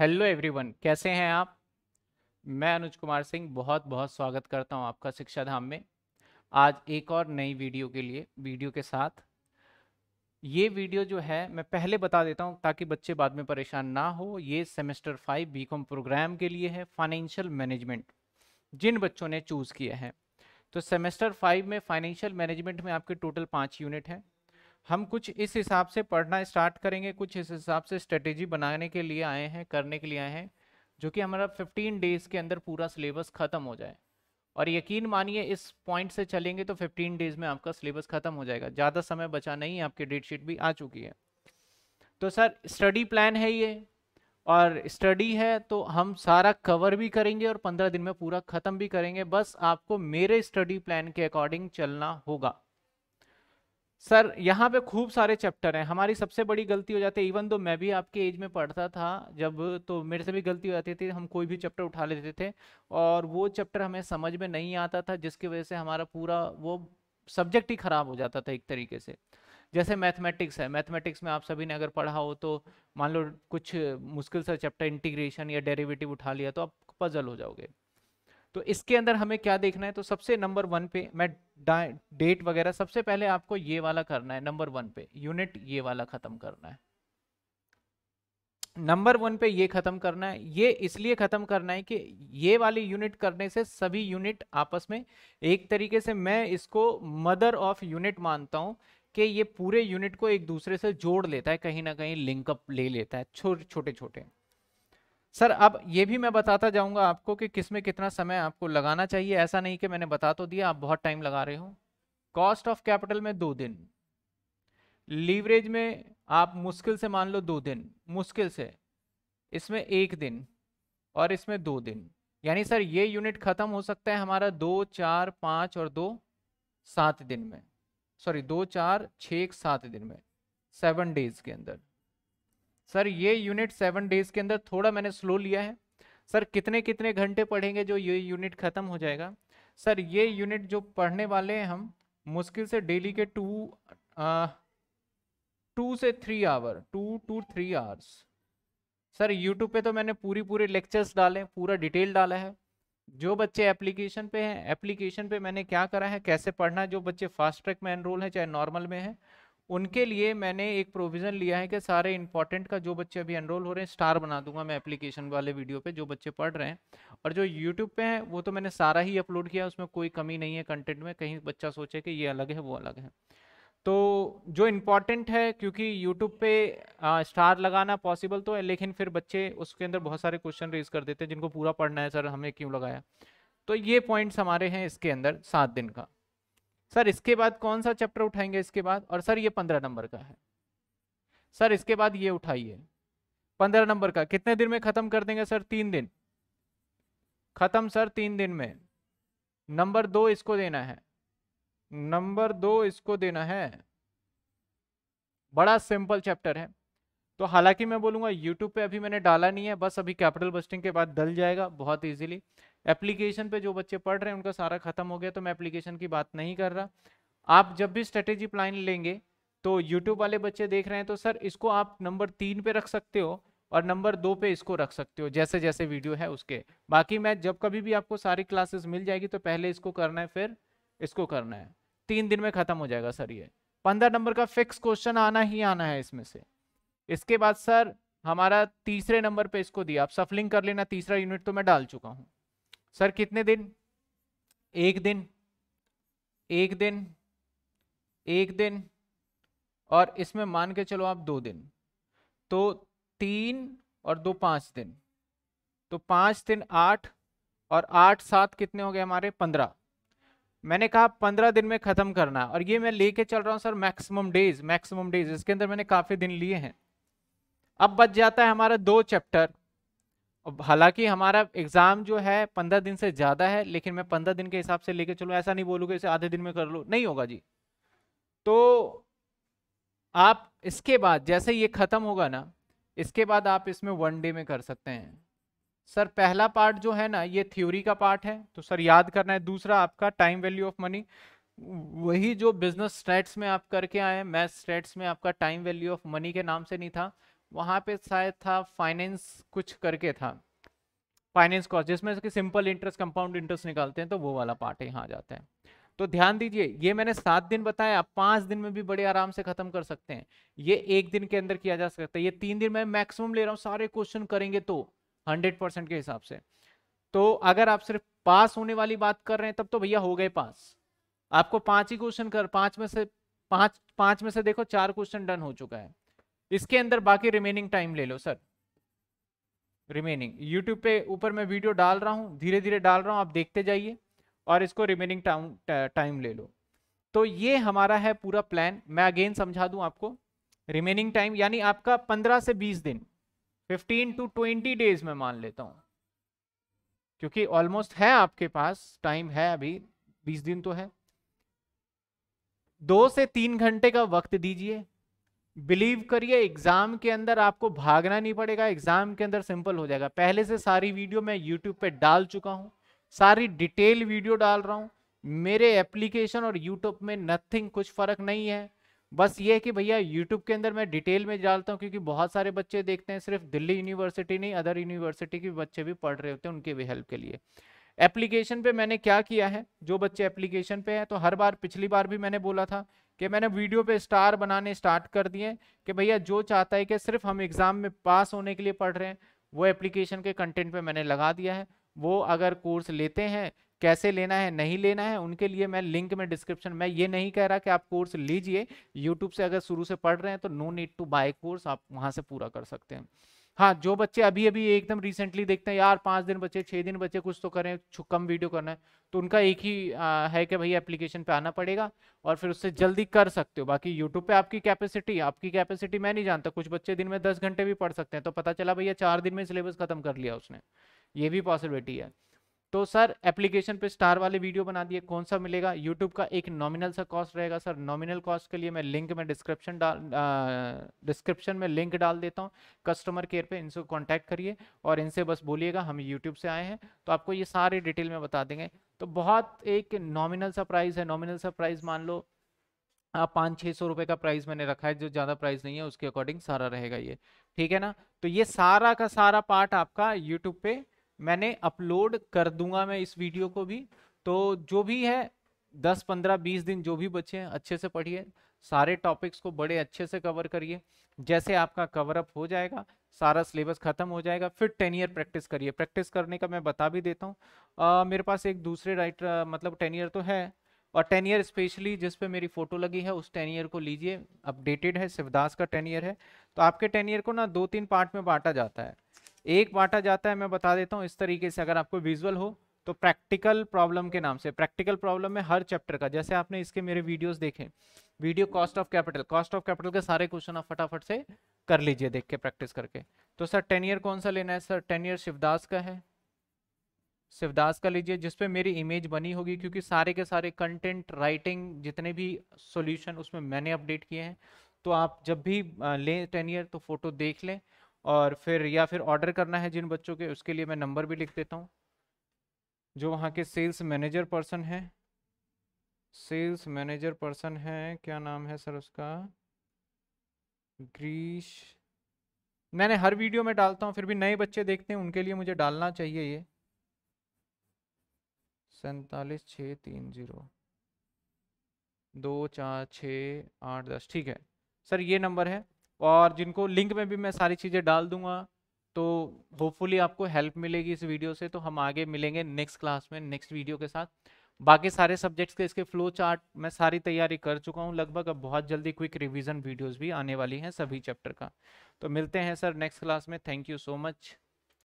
hello everyone कैसे हैं आप मैं अनुज कुमार सिंह बहुत बहुत स्वागत करता हूं आपका शिक्षा धाम में आज एक और नई वीडियो के लिए वीडियो के साथ ये वीडियो जो है मैं पहले बता देता हूं ताकि बच्चे बाद में परेशान ना हो ये सेमेस्टर फाइव बीकॉम प्रोग्राम के लिए है फाइनेंशियल मैनेजमेंट जिन बच्चों ने चूज़ किया है तो सेमेस्टर फाइव में फाइनेंशियल मैनेजमेंट में आपके टोटल पाँच यूनिट हैं हम कुछ इस हिसाब से पढ़ना स्टार्ट करेंगे कुछ इस हिसाब से स्ट्रेटेजी बनाने के लिए आए हैं करने के लिए आए हैं जो कि हमारा 15 डेज़ के अंदर पूरा सिलेबस ख़त्म हो जाए और यकीन मानिए इस पॉइंट से चलेंगे तो 15 डेज़ में आपका सिलेबस ख़त्म हो जाएगा ज़्यादा समय बचा नहीं है आपकी डेट शीट भी आ चुकी है तो सर स्टडी प्लान है ये और स्टडी है तो हम सारा कवर भी करेंगे और पंद्रह दिन में पूरा ख़त्म भी करेंगे बस आपको मेरे स्टडी प्लान के अकॉर्डिंग चलना होगा सर यहाँ पे खूब सारे चैप्टर हैं हमारी सबसे बड़ी गलती हो जाती है इवन दो मैं भी आपके एज में पढ़ता था जब तो मेरे से भी गलती हो जाती थी हम कोई भी चैप्टर उठा लेते थे और वो चैप्टर हमें समझ में नहीं आता था जिसकी वजह से हमारा पूरा वो सब्जेक्ट ही ख़राब हो जाता था एक तरीके से जैसे मैथमेटिक्स है मैथमेटिक्स में आप सभी ने अगर पढ़ा हो तो मान लो कुछ मुश्किल सा चैप्टर इंटीग्रेशन या डेरिवेटिव उठा लिया तो आप पजल हो जाओगे तो इसके अंदर हमें क्या देखना है तो सबसे नंबर वन पे मैं डेट वगैरह सबसे पहले आपको ये वाला करना है नंबर वन पे यूनिट ये वाला खत्म करना है नंबर वन पे ये खत्म करना है ये इसलिए खत्म करना है कि ये वाली यूनिट करने से सभी यूनिट आपस में एक तरीके से मैं इसको मदर ऑफ यूनिट मानता हूं कि ये पूरे यूनिट को एक दूसरे से जोड़ लेता है कहीं ना कहीं लिंकअप ले लेता है छोटे छोटे सर अब ये भी मैं बताता जाऊंगा आपको कि किस में कितना समय आपको लगाना चाहिए ऐसा नहीं कि मैंने बता तो दिया आप बहुत टाइम लगा रहे हो कॉस्ट ऑफ कैपिटल में दो दिन लीवरेज में आप मुश्किल से मान लो दो दिन मुश्किल से इसमें एक दिन और इसमें दो दिन यानी सर ये यूनिट खत्म हो सकता है हमारा दो चार पाँच और दो सात दिन में सॉरी दो चार छः सात दिन में सेवन डेज के अंदर सर ये यूनिट सेवन डेज के अंदर थोड़ा मैंने स्लो लिया है सर कितने कितने घंटे पढ़ेंगे जो ये यूनिट ख़त्म हो जाएगा सर ये यूनिट जो पढ़ने वाले हैं हम मुश्किल से डेली के टू आ, टू से three hour two two three hours sir YouTube पे तो मैंने पूरी पूरे लेक्चर्स डाले पूरा डिटेल डाला है जो बच्चे एप्लीकेशन पे हैं एप्लीकेशन पे मैंने क्या करा है कैसे पढ़ना है जो बच्चे फास्ट ट्रैक में एनरोल है चाहे नॉर्मल में है उनके लिए मैंने एक प्रोविज़न लिया है कि सारे इंपॉर्टेंट का जो बच्चे अभी एनरोल हो रहे हैं स्टार बना दूंगा मैं एप्लीकेशन वाले वीडियो पे जो बच्चे पढ़ रहे हैं और जो यूट्यूब पे हैं वो तो मैंने सारा ही अपलोड किया उसमें कोई कमी नहीं है कंटेंट में कहीं बच्चा सोचे कि ये अलग है वो अलग है तो जो इम्पॉर्टेंट है क्योंकि यूट्यूब पे आ, स्टार लगाना पॉसिबल तो है लेकिन फिर बच्चे उसके अंदर बहुत सारे क्वेश्चन रेज कर देते हैं जिनको पूरा पढ़ना है सर हमें क्यों लगाया तो ये पॉइंट्स हमारे हैं इसके अंदर सात दिन का सर इसके बाद कौन सा चैप्टर उठाएंगे इसके बाद और सर ये पंद्रह नंबर का है सर इसके बाद ये उठाइए पंद्रह नंबर का कितने दिन में खत्म कर देंगे सर तीन दिन खत्म सर तीन दिन में नंबर दो इसको देना है नंबर दो इसको देना है बड़ा सिंपल चैप्टर है तो हालांकि मैं बोलूंगा यूट्यूब पे अभी मैंने डाला नहीं है बस अभी कैपिटल बस्टिंग के बाद डल जाएगा बहुत ईजिली एप्लीकेशन पे जो बच्चे पढ़ रहे हैं उनका सारा खत्म हो गया तो मैं एप्लीकेशन की बात नहीं कर रहा आप जब भी स्ट्रेटेजी प्लान लेंगे तो यूट्यूब वाले बच्चे देख रहे हैं तो सर इसको आप नंबर तीन पे रख सकते हो और नंबर दो पे इसको रख सकते हो जैसे जैसे वीडियो है उसके बाकी मैं जब कभी भी आपको सारी क्लासेस मिल जाएगी तो पहले इसको करना है फिर इसको करना है तीन दिन में ख़त्म हो जाएगा सर ये पंद्रह नंबर का फिक्स क्वेश्चन आना ही आना है इसमें से इसके बाद सर हमारा तीसरे नंबर पे इसको दिया आप सफलिंग कर लेना तीसरा यूनिट तो मैं डाल चुका हूँ सर कितने दिन एक दिन एक दिन एक दिन और इसमें मान के चलो आप दो दिन तो तीन और दो पाँच दिन तो पाँच दिन आठ और आठ सात कितने हो गए हमारे पंद्रह मैंने कहा पंद्रह दिन में ख़त्म करना और ये मैं लेके चल रहा हूँ sir maximum days maximum days इसके अंदर मैंने काफ़ी दिन लिए हैं अब बच जाता है हमारा दो चैप्टर अब हालांकि हमारा एग्ज़ाम जो है पंद्रह दिन से ज़्यादा है लेकिन मैं पंद्रह दिन के हिसाब से लेके चलूँ ऐसा नहीं बोलूँगा इसे आधे दिन में कर लो नहीं होगा जी तो आप इसके बाद जैसे ये ख़त्म होगा ना इसके बाद आप इसमें वन डे में कर सकते हैं सर पहला पार्ट जो है ना ये थ्योरी का पार्ट है तो सर याद करना है दूसरा आपका टाइम वैल्यू ऑफ मनी वही जो बिजनेस स्टेट्स में आप करके आए हैं मैथ स्टेट्स में आपका टाइम वैल्यू ऑफ मनी के नाम से नहीं था वहाँ पे शायद था फाइनेंस कुछ करके था फाइनेंस कॉस्ट जिसमें कि सिंपल इंटरेस्ट कंपाउंड इंटरेस्ट निकालते हैं तो वो वाला पार्ट यहाँ आ जाता है तो ध्यान दीजिए ये मैंने सात दिन बताया आप पाँच दिन में भी बड़े आराम से खत्म कर सकते हैं ये एक दिन के अंदर किया जा सकता है ये तीन दिन मैं मैक्सिमम ले रहा हूँ सारे क्वेश्चन करेंगे तो हंड्रेड परसेंट के हिसाब से तो अगर आप सिर्फ पास होने वाली बात कर रहे हैं तब तो भैया हो गए पास आपको पांच ही क्वेश्चन कर पांच में से पांच पांच में से देखो चार क्वेश्चन डन हो चुका है इसके अंदर बाकी रिमेनिंग टाइम ले लो सर रिमेनिंग यूट्यूब पे ऊपर मैं वीडियो डाल रहा हूँ धीरे धीरे डाल रहा हूँ आप देखते जाइए और इसको रिमेनिंग टाइम टाइम ले लो तो ये हमारा है पूरा प्लान मैं अगेन समझा दूँ आपको रिमेनिंग टाइम यानी आपका पंद्रह से बीस दिन फिफ्टीन टू ट्वेंटी डेज में मान लेता हूँ क्योंकि ऑलमोस्ट है आपके पास टाइम है अभी बीस दिन तो है दो से तीन घंटे का वक्त दीजिए बिलीव करिए एग्जाम के अंदर आपको भागना नहीं पड़ेगा एग्जाम के अंदर सिंपल हो जाएगा पहले से सारी वीडियो मैं यूट्यूब पे डाल चुका हूँ सारी डिटेल वीडियो डाल रहा हूँ मेरे एप्लीकेशन और यूट्यूब में नथिंग कुछ फ़र्क नहीं है बस ये है कि भैया यूट्यूब के अंदर मैं डिटेल में डालता हूँ क्योंकि बहुत सारे बच्चे देखते हैं सिर्फ दिल्ली यूनिवर्सिटी नहीं अदर यूनिवर्सिटी के बच्चे भी पढ़ रहे होते हैं उनके भी हेल्प के लिए एप्लीकेशन पे मैंने क्या किया है जो बच्चे एप्लीकेशन पे हैं तो हर बार पिछली बार भी मैंने बोला था कि मैंने वीडियो पे स्टार बनाने स्टार्ट कर दिए कि भैया जो चाहता है कि सिर्फ हम एग्ज़ाम में पास होने के लिए पढ़ रहे हैं वो एप्लीकेशन के कंटेंट पे मैंने लगा दिया है वो अगर कोर्स लेते हैं कैसे लेना है नहीं लेना है उनके लिए मैं लिंक में डिस्क्रिप्शन मैं ये नहीं कह रहा कि आप कोर्स लीजिए यूट्यूब से अगर शुरू से पढ़ रहे हैं तो no need to buy course आप वहाँ से पूरा कर सकते हैं हाँ जो बच्चे अभी अभी एकदम रिसेंटली देखते हैं यार पाँच दिन बचे छः दिन बचे कुछ तो करें कम वीडियो करना है तो उनका एक ही आ, है कि भाई एप्लीकेशन पे आना पड़ेगा और फिर उससे जल्दी कर सकते हो बाकी यूट्यूब पे आपकी कैपेसिटी आपकी कैपेसिटी मैं नहीं जानता कुछ बच्चे दिन में दस घंटे भी पढ़ सकते हैं तो पता चला भैया चार दिन में सिलेबस खत्म कर लिया उसने ये भी पॉसिबिलिटी है तो सर एप्लीकेशन पे स्टार वाले वीडियो बना दिए कौन सा मिलेगा यूट्यूब का एक नॉमिनल सा कॉस्ट रहेगा सर नॉमिनल कॉस्ट के लिए मैं लिंक में डिस्क्रिप्शन डाल डिस्क्रिप्शन में लिंक डाल देता हूँ कस्टमर केयर पे इनसे कांटेक्ट करिए और इनसे बस बोलिएगा हम यूट्यूब से आए हैं तो आपको ये सारे डिटेल में बता देंगे तो बहुत एक नॉमिनल सा प्राइस है नॉमिनल सा प्राइज मान लो आप पाँच छः सौ रुपये का प्राइस मैंने रखा है जो ज़्यादा प्राइस नहीं है उसके अकॉर्डिंग सारा रहेगा ये ठीक है ना तो ये सारा का सारा पार्ट आपका यूट्यूब पे मैंने अपलोड कर दूंगा मैं इस वीडियो को भी तो जो भी है दस पंद्रह बीस दिन जो भी बचे हैं अच्छे से पढ़िए सारे टॉपिक्स को बड़े अच्छे से कवर करिए जैसे आपका कवर अप हो जाएगा सारा सिलेबस खत्म हो जाएगा फिर टेन ईयर प्रैक्टिस करिए प्रैक्टिस करने का मैं बता भी देता हूँ मेरे पास एक दूसरे राइटर मतलब टेन ईयर तो है और टेन ईयर स्पेशली जिस पे मेरी फ़ोटो लगी है उस टेन ईयर को लीजिए अपडेटेड है शिवदास का टेन ईयर है तो आपके टेन ईयर को ना दो तीन पार्ट में बांटा जाता है एक बांटा जाता है मैं बता देता हूँ इस तरीके से अगर आपको विजुअल हो तो प्रैक्टिकल प्रॉब्लम के नाम से प्रैक्टिकल प्रॉब्लम में हर चैप्टर का जैसे आपने इसके मेरे वीडियोस देखे video cost of capital cost of capital के सारे क्वेश्चन आप फटाफट से कर लीजिए देख के प्रैक्टिस करके तो सर टेन ईयर कौन सा लेना है सर टेन ईयर शिवदास का है शिवदास का लीजिए जिसपे मेरी इमेज बनी होगी क्योंकि सारे के सारे कंटेंट राइटिंग जितने भी सोल्यूशन उसमें मैंने अपडेट किए हैं तो आप जब भी लें टेन ईयर तो फोटो देख लें और फिर या फिर ऑर्डर करना है जिन बच्चों के उसके लिए मैं नंबर भी लिख देता हूँ जो वहाँ के सेल्स मैनेजर पर्सन हैं सेल्स मैनेजर पर्सन है क्या नाम है सर उसका ग्रीश मैंने हर वीडियो में डालता हूँ फिर भी नए बच्चे देखते हैं उनके लिए मुझे डालना चाहिए ये सैतालीस छः तीन जीरो दो चार छः आठ दस ठीक है सर ये नंबर है और जिनको लिंक में भी मैं सारी चीज़ें डाल दूंगा तो होपफुली आपको हेल्प मिलेगी इस वीडियो से तो हम आगे मिलेंगे नेक्स्ट क्लास में नेक्स्ट वीडियो के साथ बाकी सारे सब्जेक्ट्स के इसके फ्लो चार्ट मैं सारी तैयारी कर चुका हूँ लगभग अब बहुत जल्दी क्विक रिविज़न वीडियोज़ भी आने वाली हैं सभी चैप्टर का तो मिलते हैं सर नेक्स्ट क्लास में थैंक यू सो मच